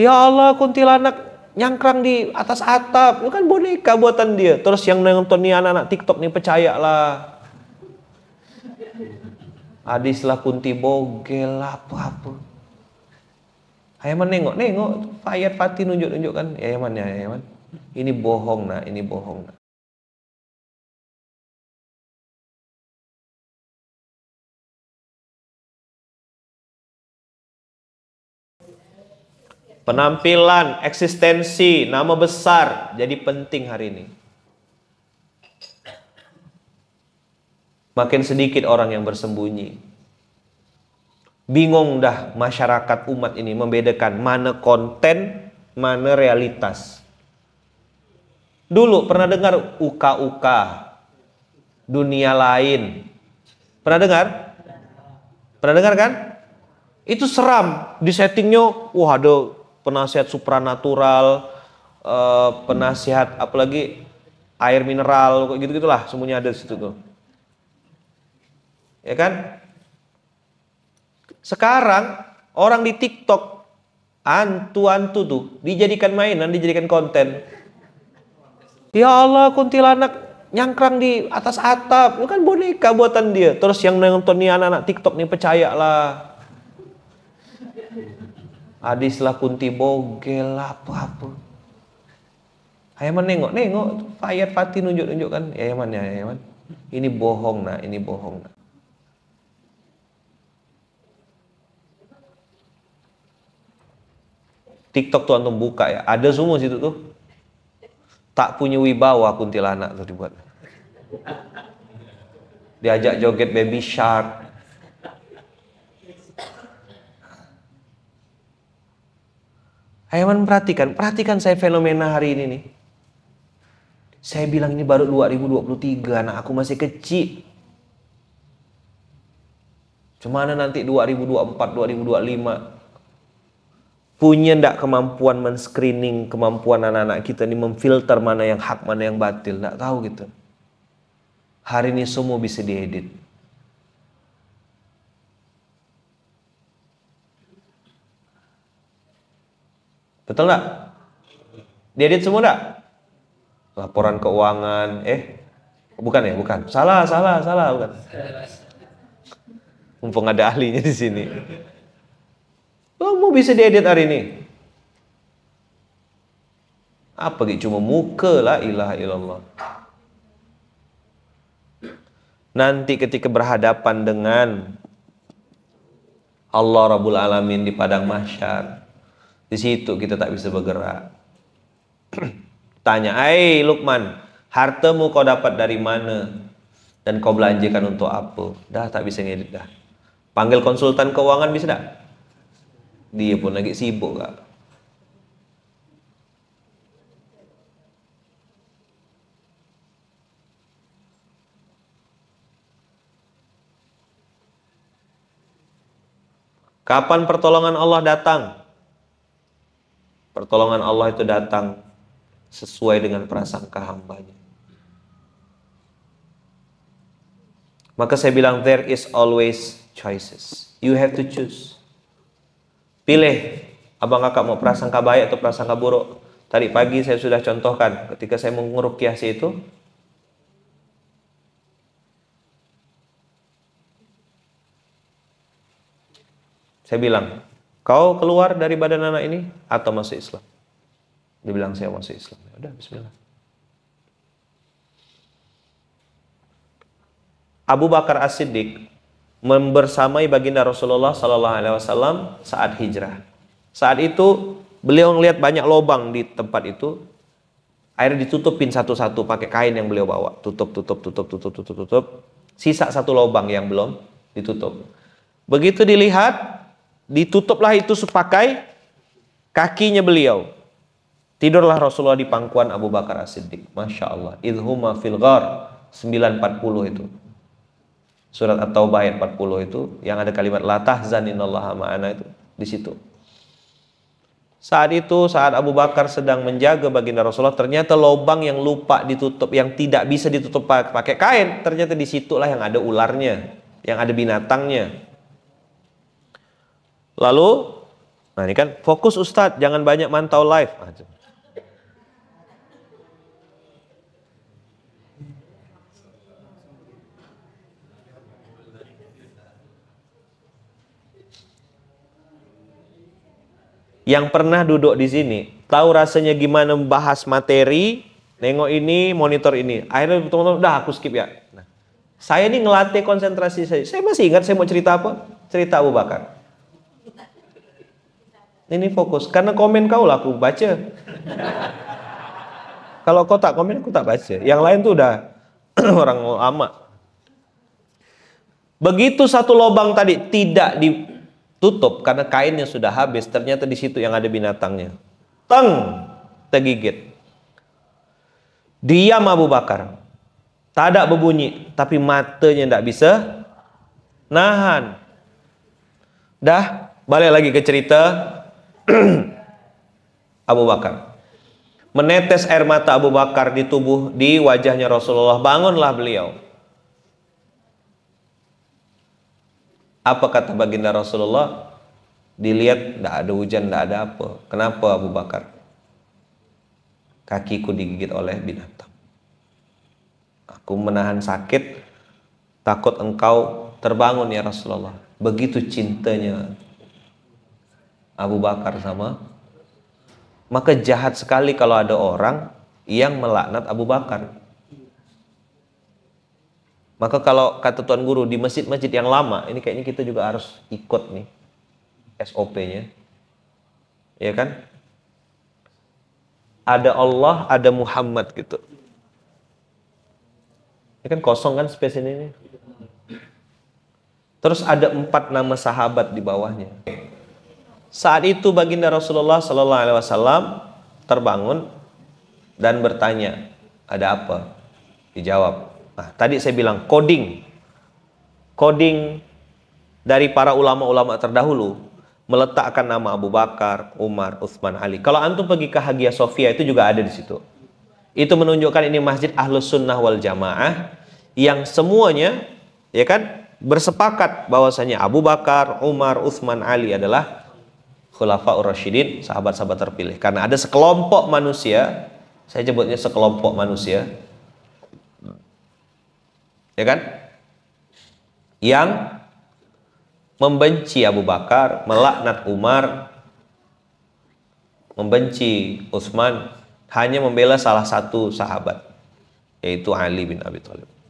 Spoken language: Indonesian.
Ya Allah, kuntilanak nyangkrang di atas atap. Itu kan boneka buatan dia. Terus yang nonton nih anak-anak TikTok nih percaya lah. Adis lah kunti bogel apa-apa. man nengok, nengok. Ayat Fatih nunjuk nunjuk Ya man ya man Ini bohong nak, ini bohong nak. penampilan, eksistensi, nama besar jadi penting hari ini. Makin sedikit orang yang bersembunyi. Bingung dah masyarakat umat ini membedakan mana konten, mana realitas. Dulu pernah dengar uka-uka dunia lain. Pernah dengar? Pernah dengar kan? Itu seram di settingnya. Wah ada penasihat supranatural, uh, penasihat apalagi air mineral gitu gitulah semuanya ada di situ tuh ya kan sekarang orang di TikTok antu antu tuh dijadikan mainan dijadikan konten ya Allah kuntilanak nyangkrang di atas atap itu kan boneka buatan dia terus yang nonton nih anak-anak TikTok nih percayalah Adis lah kunti bogel apa-apa. Ayah Hayaman nengok, nengok. Ayat pati nunjuk-nunjukkan. Ya Yaman, ya Yaman. Ini bohong nak, ini bohong nak. TikTok tuh antum buka ya, ada semua situ tuh. Tak punya wibawa kuntilanak tuh dibuat. Diajak joget baby shark. Hewan perhatikan, perhatikan saya fenomena hari ini nih. Saya bilang ini baru 2023, anak aku masih kecil. Cemana nanti 2024, 2025? Punya ndak kemampuan menscreening kemampuan anak-anak kita nih memfilter mana yang hak, mana yang batil, ndak tahu gitu. Hari ini semua bisa diedit. Betul nggak? Diedit semua nggak? Laporan keuangan, eh bukan ya, bukan. Salah, salah, salah, bukan. Mumpung ada ahlinya di sini. Lo mau bisa diedit hari ini? Apa gitu cuma muka lah ilah ilallah. Nanti ketika berhadapan dengan Allah Rabbul Alamin di padang mahsyar di situ kita tak bisa bergerak. Tanya, "Hai Lukman, hartamu kau dapat dari mana? Dan kau belanjakan untuk apa?" Dah tak bisa ngedit dah. Panggil konsultan keuangan bisa dah. Dia pun lagi sibuk kak. Kapan pertolongan Allah datang? pertolongan Allah itu datang sesuai dengan prasangka hambanya. Maka saya bilang there is always choices. You have to choose. Pilih abang kakak mau prasangka baik atau prasangka buruk. Tadi pagi saya sudah contohkan ketika saya mengurukiah si itu. Saya bilang, Kau keluar dari badan anak ini atau masih Islam? Dibilang saya masih Islam. Ya udah, bismillah. Abu Bakar As-Siddiq membersamai baginda Rasulullah Sallallahu Alaihi Wasallam saat hijrah. Saat itu beliau melihat banyak lobang di tempat itu, air ditutupin satu-satu pakai kain yang beliau bawa, tutup, tutup, tutup, tutup, tutup, tutup, tutup. sisa satu lobang yang belum ditutup. Begitu dilihat ditutuplah itu sepakai kakinya beliau. Tidurlah Rasulullah di pangkuan Abu Bakar As-Siddiq. Masya Allah. Idhuma fil ghar. 940 itu. Surat At-Taubah ayat 40 itu. Yang ada kalimat La tahzan ma'ana itu. Di situ. Saat itu saat Abu Bakar sedang menjaga baginda Rasulullah ternyata lubang yang lupa ditutup yang tidak bisa ditutup pakai kain ternyata di disitulah yang ada ularnya yang ada binatangnya Lalu, nah ini kan fokus Ustadz, jangan banyak mantau live. Ah, Yang pernah duduk di sini, tahu rasanya gimana membahas materi, nengok ini, monitor ini. Akhirnya teman-teman, udah aku skip ya. Nah, saya ini ngelatih konsentrasi saya. Saya masih ingat saya mau cerita apa? Cerita Abu Bakar ini fokus karena komen kau lah aku baca kalau kau tak komen aku tak baca yang lain tuh udah orang lama begitu satu lubang tadi tidak ditutup karena kainnya sudah habis ternyata di situ yang ada binatangnya teng tergigit Dia Abu Bakar tak ada berbunyi tapi matanya tidak bisa nahan dah balik lagi ke cerita Abu Bakar. Menetes air mata Abu Bakar di tubuh di wajahnya Rasulullah. Bangunlah beliau. Apa kata baginda Rasulullah? Dilihat tidak ada hujan, tidak ada apa. Kenapa Abu Bakar? Kakiku digigit oleh binatang. Aku menahan sakit, takut engkau terbangun ya Rasulullah. Begitu cintanya Abu Bakar sama maka jahat sekali kalau ada orang yang melaknat Abu Bakar. Maka kalau kata Tuan Guru di masjid-masjid yang lama, ini kayaknya kita juga harus ikut nih SOP-nya. Ya kan? Ada Allah, ada Muhammad gitu. Ini kan kosong kan space ini. Terus ada empat nama sahabat di bawahnya. Saat itu baginda Rasulullah Sallallahu Alaihi Wasallam terbangun dan bertanya, ada apa? Dijawab. Nah, tadi saya bilang coding, coding dari para ulama-ulama terdahulu meletakkan nama Abu Bakar, Umar, Utsman, Ali. Kalau antum pergi ke Hagia Sophia itu juga ada di situ. Itu menunjukkan ini masjid Ahlus Sunnah wal Jamaah yang semuanya ya kan bersepakat bahwasanya Abu Bakar, Umar, Utsman, Ali adalah khulafaur rasyidin, sahabat-sahabat terpilih. Karena ada sekelompok manusia, saya sebutnya sekelompok manusia. Ya kan? Yang membenci Abu Bakar, melaknat Umar, membenci Utsman, hanya membela salah satu sahabat yaitu Ali bin Abi Thalib.